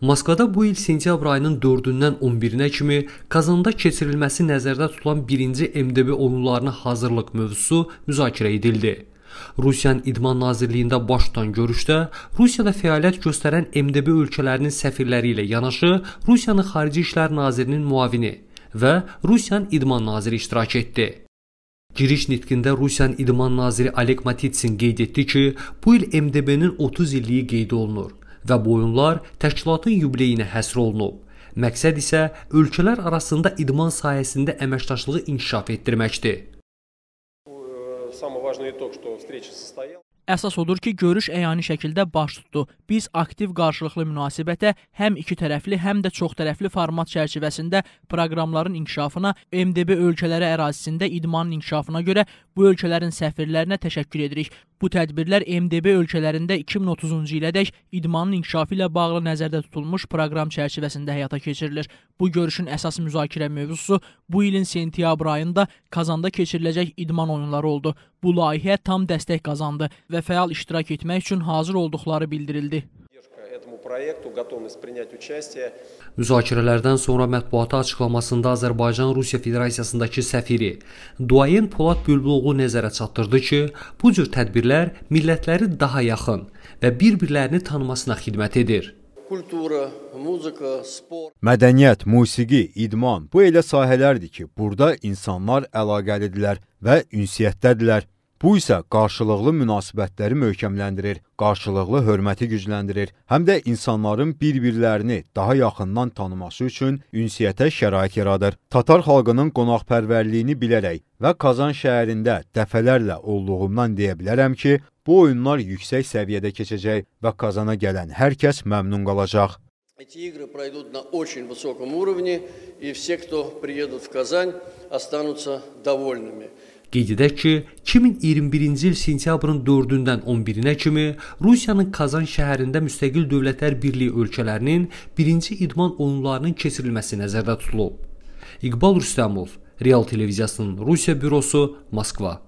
Moskvada bu il sentyabr ayının 4-dən 11-nə kimi Kazanda keçirilməsi nəzərdə tutulan 1-ci MDB oyunlarına hazırlıq mövzusu müzakirə edildi. Rusiyanın İdman Nazirliyində baş tutan görüşdə Rusiyada fəaliyyət göstərən MDB ölkələrinin səfirləri ilə yanaşı Rusiyanın Xarici İşlər Nazirinin müavini və Rusiyanın İdman Naziri iştirak etdi. Giriş nitqində Rusiyanın İdman Naziri Oleg Matitsin qeyd etdi ki, bu il MDB-nin 30 illiyi qeyd olunur və boyunlar təşkilatın yubileyinə həsr olunub. Məqsəd isə ölkələr arasında idman sahəsində əməkdaşlığı inkişaf etdirməkdir. Əsas odur ki, görüş əyani şəkildə baş tutdu. Biz aktiv qarşılıqlı münasibətə həm iki tərəfli, həm də çoxtərəfli format çərçivəsində proqramların inkişafına, MDB ölkələri ərazisində idmanın inkişafına görə bu ölkələrin səfirlərinə təşəkkür edirik. Bu tədbirlər MDB ölkələrində 2030-cu ilədək idmanın inkişafı ilə bağlı nəzərdə tutulmuş proqram çərçivəsində həyata keçirilir. Bu görüşün əsas müzakirə mövzusu bu ilin sentyabr ayında Kazanda keçiriləcək idman oyunları oldu. Bu layihə tam dəstək qazandı və fəal iştirak etmək üçün hazır olduqları bildirildi. Müzakirələrdən sonra mətbuata açıqlamasında Azərbaycan Rusiya Federasiyasındakı səfiri Duayen Polad Bülbüloğlu nəzərə çatdırdı ki, bu cür tədbirlər millətləri daha yaxın və bir-birlərini tanımasına xidmət edir. Kultura, muzika, sport. Mədəniyyət, musiqi, idman bu elə sahələrdir ki, burada insanlar əlaqəlidirlər və ünsiyyətdədirlər. Bu isə qarşılıqlı münasibətləri möhkəmləndirir, qarşılıqlı hörməti gücləndirir, həm də insanların bir-birlərini daha yaxından tanıması üçün ünsiyyətə şərait yaradır. Tatar xalqının qonaqpərvərliyini bilərək və Kazan şəhərində dəfələrlə olduğumdan deyə bilərəm ki, bu oyunlar yüksək səviyyədə keçəcək və Kazana gələn hər kəs məmnun qalacaq. Эти игры пройдут на очень высоком уровне, и все, кто приедут в Казань, останутся довольными. Qeyd edək ki, 2021-ci il sentyabrın 4-dən 11-nə kimi Rusiyanın Kazan şəhərində müstəqil dövlətlər birliyi ölkələrinin birinci idman oyunlarının keçirilməsi nəzərdə tutulub. İqbal Rüstəmov, Real televiziyasının Rusiya bürosu, Moskva.